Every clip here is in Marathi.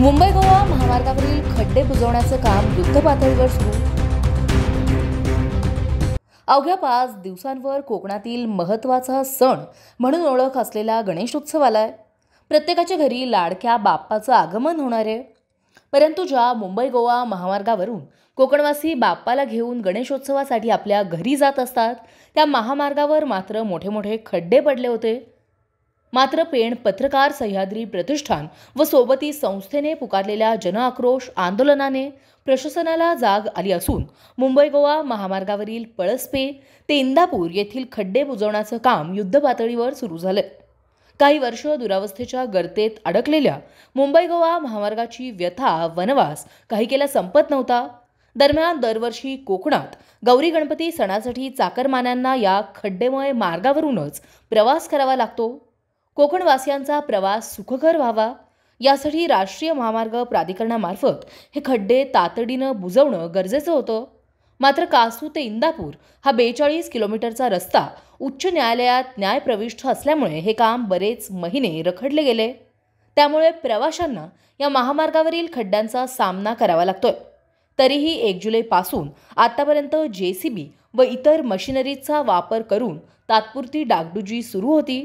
मुंबई गोवा महामार्गावरील खड्डे बुजवण्याचं काम युद्धपातळीवर सुरू अवघ्या पाच दिवसांवर कोकणातील महत्त्वाचा सण म्हणून ओळख असलेला गणेशोत्सव आलाय प्रत्येकाच्या घरी लाडक्या बाप्पाचं आगमन होणार आहे परंतु ज्या मुंबई गोवा महामार्गावरून कोकणवासी बाप्पाला घेऊन गणेशोत्सवासाठी आपल्या घरी जात असतात त्या महामार्गावर मात्र मोठे मोठे खड्डे पडले होते मात्र पेण पत्रकार सह्याद्री प्रतिष्ठान व सोबती संस्थेने पुकारलेल्या जनआक्रोश आंदोलनाने प्रशासनाला जाग आली असून मुंबई गोवा महामार्गावरील पळसपे ते इंदापूर येथील खड्डे बुजवण्याचं काम युद्धपातळीवर सुरू झालं काही वर्ष दुरावस्थेच्या गर्तेत अडकलेल्या मुंबई गोवा महामार्गाची व्यथा वनवास काही केला संपत नव्हता दरम्यान दरवर्षी कोकणात गौरी गणपती सणासाठी चाकरमान्यांना या खड्डेमय मार्गावरूनच प्रवास करावा लागतो कोकणवासियांचा प्रवास सुखकर व्हावा यासाठी राष्ट्रीय महामार्ग प्राधिकरणामार्फत हे खड्डे तातडीनं बुजवणं गरजेचं होतं मात्र कासू ते इंदापूर हा बेचाळीस किलोमीटरचा रस्ता उच्च न्यायालयात न्यायप्रविष्ट असल्यामुळे हे काम बरेच महिने रखडले गेले त्यामुळे प्रवाशांना या महामार्गावरील खड्ड्यांचा सामना करावा लागतोय तरीही एक जुलैपासून आतापर्यंत जे सी बी व इतर मशिनरीचा वापर करून तात्पुरती डागडुजी सुरू होती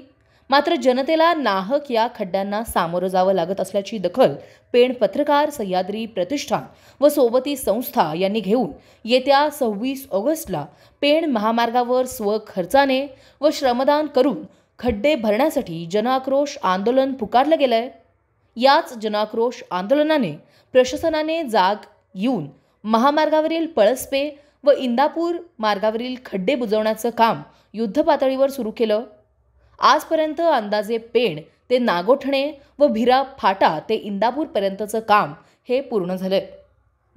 मात्र जनतेला नाहक या खड्ड्यांना सामोरं जावं लागत असल्याची दखल पेण पत्रकार सह्याद्री प्रतिष्ठान व सोबती संस्था यांनी घेऊन येत्या सव्वीस ऑगस्टला पेण महामार्गावर स्वखर्चाने व श्रमदान करून खड्डे भरण्यासाठी जनआक्रोश आंदोलन पुकारलं गेलं याच जनाक्रोश आंदोलनाने प्रशासनाने जाग येऊन महामार्गावरील पळसपे व इंदापूर मार्गावरील खड्डे बुजवण्याचं काम युद्धपातळीवर सुरू केलं आजपर्यंत अंदाजे पेण ते नागोठणे व भिरा फाटा ते इंदापूरपर्यंतचं काम हे पूर्ण झालं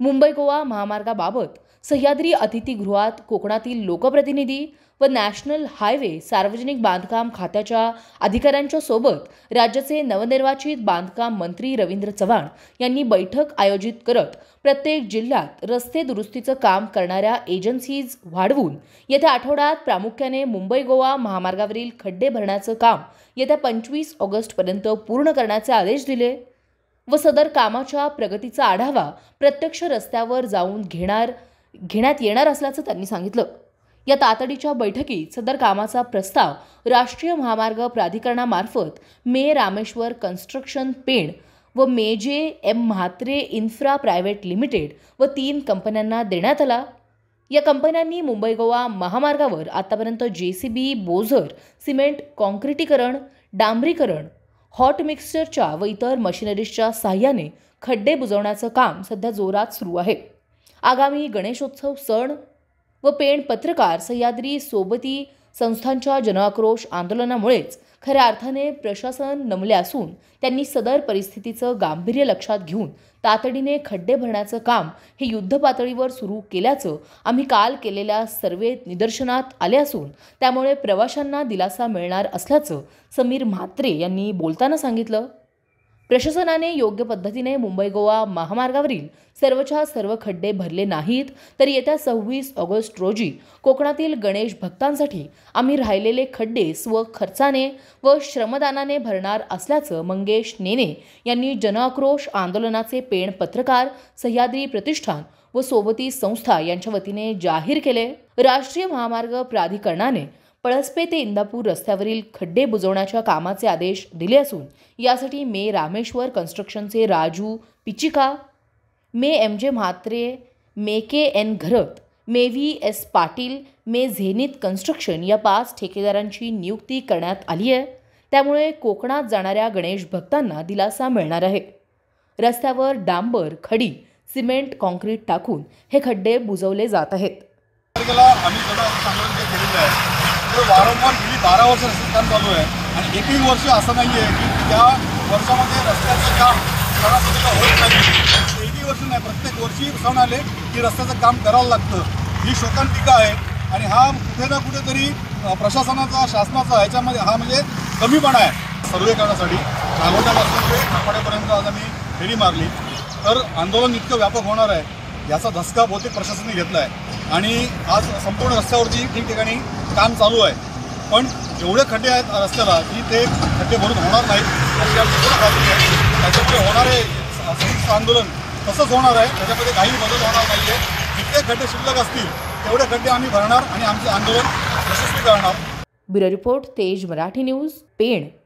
मुंबई गोवा महामार्गाबाबत सह्याद्री अतिथीगृहात कोकणातील लोकप्रतिनिधी व नॅशनल हायवे सार्वजनिक बांधकाम खात्याच्या अधिकाऱ्यांच्या सोबत राज्याचे नवनिर्वाचित बांधकाम मंत्री रवींद्र चव्हाण यांनी बैठक आयोजित करत प्रत्येक जिल्ह्यात रस्ते दुरुस्तीचं काम करणाऱ्या एजन्सीज वाढवून येत्या आठवड्यात प्रामुख्याने मुंबई गोवा महामार्गावरील खड्डे भरण्याचं काम येत्या पंचवीस ऑगस्टपर्यंत पूर्ण करण्याचे आदेश दिले व सदर कामाच्या प्रगतीचा आढावा प्रत्यक्ष रस्त्यावर जाऊन घेणार घेण्यात येणार असल्याचं त्यांनी सांगितलं या तातडीच्या बैठकीत सदर कामाचा प्रस्ताव राष्ट्रीय महामार्ग प्राधिकरणामार्फत मे रामेश्वर कन्स्ट्रक्शन पेण व मेजे M Mhatre infra private limited व तीन कंपन्यांना देण्यात आला या कंपन्यांनी मुंबई गोवा महामार्गावर आतापर्यंत जे सी बी बोझर सिमेंट कॉन्क्रिटीकरण डांबरीकरण हॉट मिक्सचरच्या व इतर मशिनरीजच्या साह्याने खड्डे बुजवण्याचं काम सध्या जोरात सुरू आहे आगामी गणेशोत्सव सण व पेण पत्रकार सह्याद्री सोबती संस्थांच्या जनआक्रोश आंदोलनामुळेच खऱ्या अर्थाने प्रशासन नमले असून त्यांनी सदर परिस्थितीचं गांभीर्य लक्षात घेऊन तातडीने खड्डे भरण्याचं काम हे युद्धपातळीवर सुरू केल्याचं आम्ही काल केलेल्या सर्वे निदर्शनात आले असून त्यामुळे प्रवाशांना दिलासा मिळणार असल्याचं समीर म्हात्रे यांनी बोलताना सांगितलं प्रशासनाने योग्य पद्धतीने मुंबई गोवा महामार्गावरील सर्वच्या सर्व खड्डे भरले नाहीत तर येत्या सव्वीस ऑगस्ट रोजी कोकणातील गणेश भक्तांसाठी आम्ही राहिलेले खड्डे स्वखर्चाने व श्रमदानाने भरणार असल्याचं मंगेश नेने यांनी जनआक्रोश आंदोलनाचे पेण पत्रकार सह्याद्री प्रतिष्ठान व सोबती संस्था यांच्या वतीने जाहीर केले राष्ट्रीय महामार्ग प्राधिकरणाने पळसपे ते इंदापूर रस्त्यावरील खड्डे बुजवण्याच्या कामाचे आदेश दिले असून यासाठी मे रामेश्वर कन्स्ट्रक्शनचे राजू पिचिका मे एम जे म्हात्रे मे के एन घरत मे व्ही एस पाटील मे झेनित कन्स्ट्रक्शन या पाच ठेकेदारांची नियुक्ती करण्यात आली आहे त्यामुळे कोकणात जाणाऱ्या गणेश भक्तांना दिलासा मिळणार आहे रस्त्यावर डांबर खडी सिमेंट कॉन्क्रीट टाकून हे खड्डे बुजवले जात आहेत तर वारंवार गेली बारा वर्ष रस्ते काम चालू आहे आणि एकही वर्ष असं नाही आहे की त्या वर्षामध्ये रस्त्याचं काम सणासुद्धा होत नाही एकही वर्ष नाही प्रत्येक वर्षी सण आले की रस्त्याचं काम करावं लागतं ही शोकांतिका आहे आणि हा कुठे ना कुठेतरी प्रशासनाचा शासनाचा ह्याच्यामध्ये हा म्हणजे कमीपणा आहे सर्वे करण्यासाठी नागोटापासून ते आठवड्यापर्यंत आज आम्ही फेरी मारली तर आंदोलन इतकं व्यापक होणार आहे याचा धसका बहुतेक प्रशासनाने घेतला आहे आणि आज संपूर्ण रस्त्यावरती ठिकठिकाणी काम चालू आहे पण जेवढे खड्डे आहेत रस्त्याला की ते खड्डे भरून होणार नाहीत त्याच्यामध्ये होणारे संयुक्त आंदोलन तसंच होणार आहे त्याच्यामध्ये काही बदल होणार नाही आहे जितके खड्डे शिल्लक असतील तेवढे खड्डे आम्ही भरणार आणि आमचं आंदोलन यशस्वी करणार ब्युरो रिपोर्ट तेज मराठी न्यूज पेण